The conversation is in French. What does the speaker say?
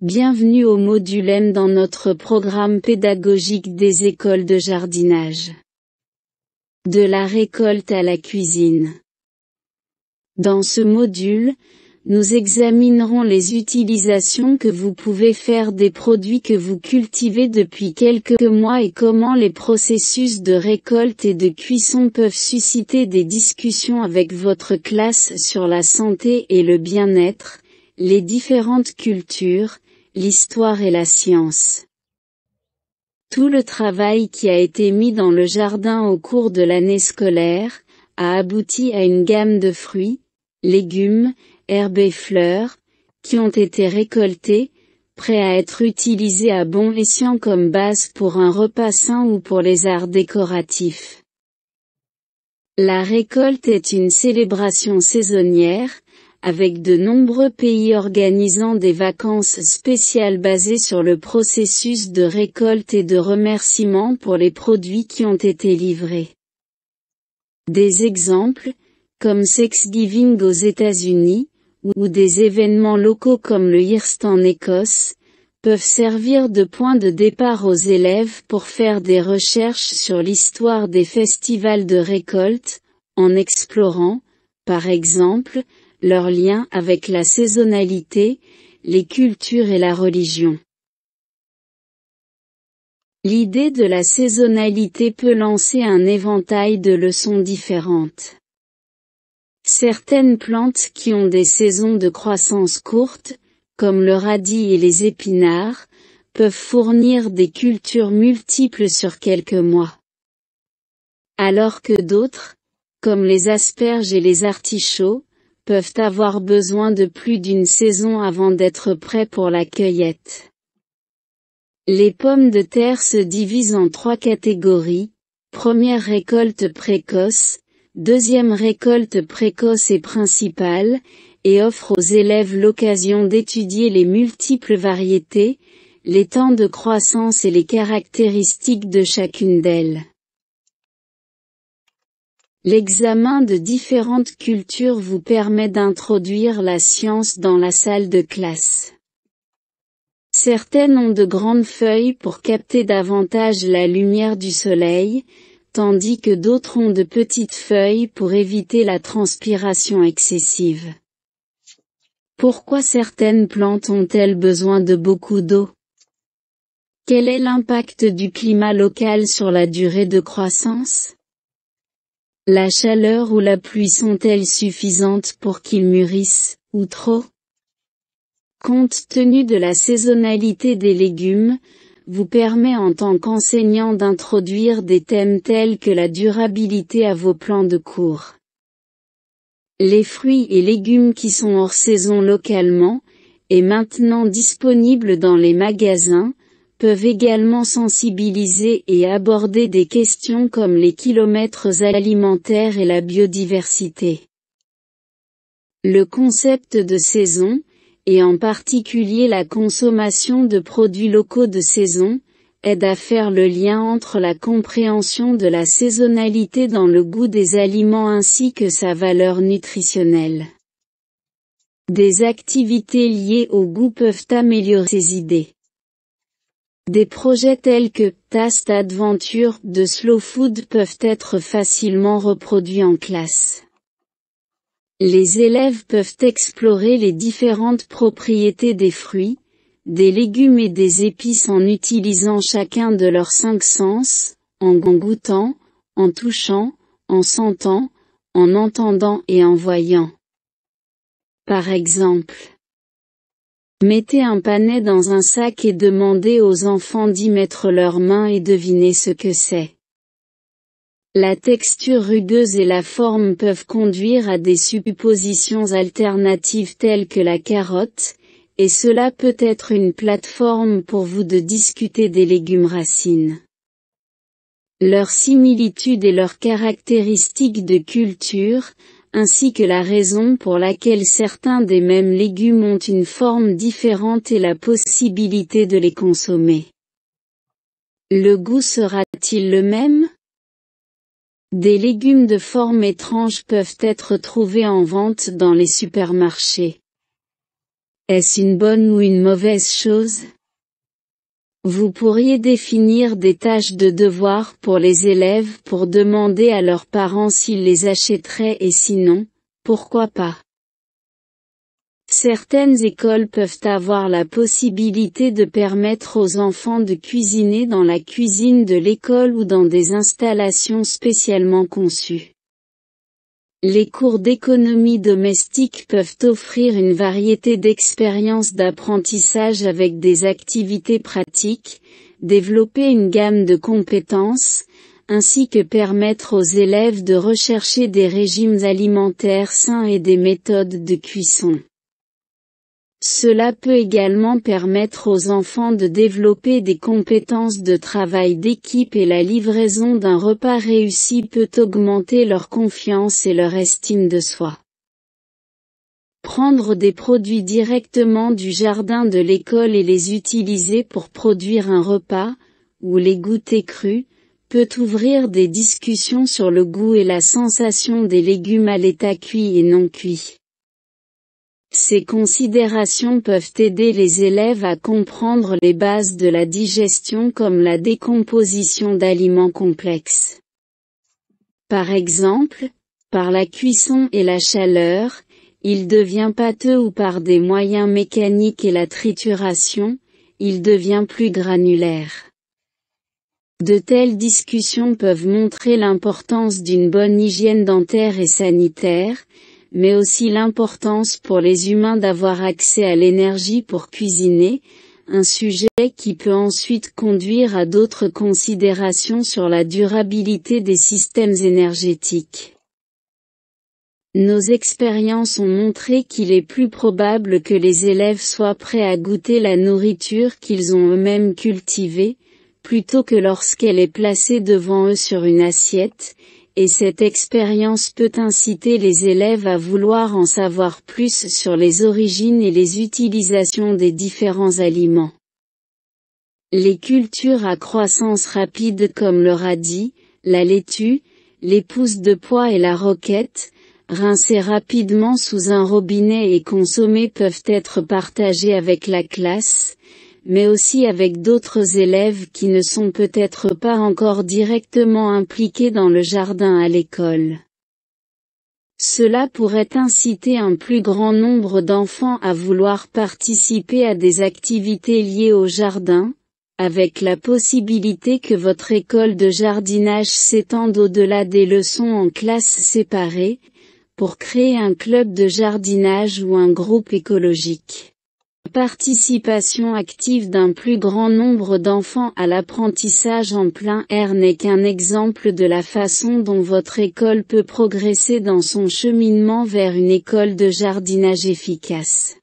Bienvenue au module M dans notre programme pédagogique des écoles de jardinage. De la récolte à la cuisine. Dans ce module, nous examinerons les utilisations que vous pouvez faire des produits que vous cultivez depuis quelques mois et comment les processus de récolte et de cuisson peuvent susciter des discussions avec votre classe sur la santé et le bien-être, les différentes cultures, l'histoire et la science. Tout le travail qui a été mis dans le jardin au cours de l'année scolaire, a abouti à une gamme de fruits, légumes, herbes et fleurs, qui ont été récoltés, prêts à être utilisés à bon escient comme base pour un repas sain ou pour les arts décoratifs. La récolte est une célébration saisonnière, avec de nombreux pays organisant des vacances spéciales basées sur le processus de récolte et de remerciement pour les produits qui ont été livrés. Des exemples, comme Sexgiving aux États-Unis, ou des événements locaux comme le Hirst en Écosse, peuvent servir de point de départ aux élèves pour faire des recherches sur l'histoire des festivals de récolte, en explorant, par exemple, leur lien avec la saisonnalité, les cultures et la religion. L'idée de la saisonnalité peut lancer un éventail de leçons différentes. Certaines plantes qui ont des saisons de croissance courtes, comme le radis et les épinards, peuvent fournir des cultures multiples sur quelques mois. Alors que d'autres, comme les asperges et les artichauts, peuvent avoir besoin de plus d'une saison avant d'être prêts pour la cueillette. Les pommes de terre se divisent en trois catégories, première récolte précoce, deuxième récolte précoce et principale, et offre aux élèves l'occasion d'étudier les multiples variétés, les temps de croissance et les caractéristiques de chacune d'elles. L'examen de différentes cultures vous permet d'introduire la science dans la salle de classe. Certaines ont de grandes feuilles pour capter davantage la lumière du soleil, tandis que d'autres ont de petites feuilles pour éviter la transpiration excessive. Pourquoi certaines plantes ont-elles besoin de beaucoup d'eau Quel est l'impact du climat local sur la durée de croissance la chaleur ou la pluie sont-elles suffisantes pour qu'ils mûrissent, ou trop Compte tenu de la saisonnalité des légumes, vous permet en tant qu'enseignant d'introduire des thèmes tels que la durabilité à vos plans de cours. Les fruits et légumes qui sont hors saison localement, et maintenant disponibles dans les magasins, peuvent également sensibiliser et aborder des questions comme les kilomètres alimentaires et la biodiversité. Le concept de saison, et en particulier la consommation de produits locaux de saison, aide à faire le lien entre la compréhension de la saisonnalité dans le goût des aliments ainsi que sa valeur nutritionnelle. Des activités liées au goût peuvent améliorer ces idées. Des projets tels que Taste Adventure de Slow Food peuvent être facilement reproduits en classe. Les élèves peuvent explorer les différentes propriétés des fruits, des légumes et des épices en utilisant chacun de leurs cinq sens, en goûtant, en touchant, en sentant, en entendant et en voyant. Par exemple, Mettez un panet dans un sac et demandez aux enfants d'y mettre leurs mains et devinez ce que c'est. La texture rugueuse et la forme peuvent conduire à des suppositions alternatives telles que la carotte, et cela peut être une plateforme pour vous de discuter des légumes racines. Leurs similitudes et leurs caractéristiques de culture, ainsi que la raison pour laquelle certains des mêmes légumes ont une forme différente et la possibilité de les consommer. Le goût sera-t-il le même Des légumes de forme étrange peuvent être trouvés en vente dans les supermarchés. Est-ce une bonne ou une mauvaise chose vous pourriez définir des tâches de devoir pour les élèves pour demander à leurs parents s'ils les achèteraient et sinon, pourquoi pas. Certaines écoles peuvent avoir la possibilité de permettre aux enfants de cuisiner dans la cuisine de l'école ou dans des installations spécialement conçues. Les cours d'économie domestique peuvent offrir une variété d'expériences d'apprentissage avec des activités pratiques, développer une gamme de compétences, ainsi que permettre aux élèves de rechercher des régimes alimentaires sains et des méthodes de cuisson. Cela peut également permettre aux enfants de développer des compétences de travail d'équipe et la livraison d'un repas réussi peut augmenter leur confiance et leur estime de soi. Prendre des produits directement du jardin de l'école et les utiliser pour produire un repas, ou les goûter crus, peut ouvrir des discussions sur le goût et la sensation des légumes à l'état cuit et non cuit. Ces considérations peuvent aider les élèves à comprendre les bases de la digestion comme la décomposition d'aliments complexes. Par exemple, par la cuisson et la chaleur, il devient pâteux ou par des moyens mécaniques et la trituration, il devient plus granulaire. De telles discussions peuvent montrer l'importance d'une bonne hygiène dentaire et sanitaire, mais aussi l'importance pour les humains d'avoir accès à l'énergie pour cuisiner, un sujet qui peut ensuite conduire à d'autres considérations sur la durabilité des systèmes énergétiques. Nos expériences ont montré qu'il est plus probable que les élèves soient prêts à goûter la nourriture qu'ils ont eux-mêmes cultivée, plutôt que lorsqu'elle est placée devant eux sur une assiette, et cette expérience peut inciter les élèves à vouloir en savoir plus sur les origines et les utilisations des différents aliments. Les cultures à croissance rapide comme le radis, la laitue, les pousses de pois et la roquette, rincées rapidement sous un robinet et consommées peuvent être partagées avec la classe, mais aussi avec d'autres élèves qui ne sont peut-être pas encore directement impliqués dans le jardin à l'école. Cela pourrait inciter un plus grand nombre d'enfants à vouloir participer à des activités liées au jardin, avec la possibilité que votre école de jardinage s'étende au-delà des leçons en classe séparées, pour créer un club de jardinage ou un groupe écologique participation active d'un plus grand nombre d'enfants à l'apprentissage en plein air n'est qu'un exemple de la façon dont votre école peut progresser dans son cheminement vers une école de jardinage efficace.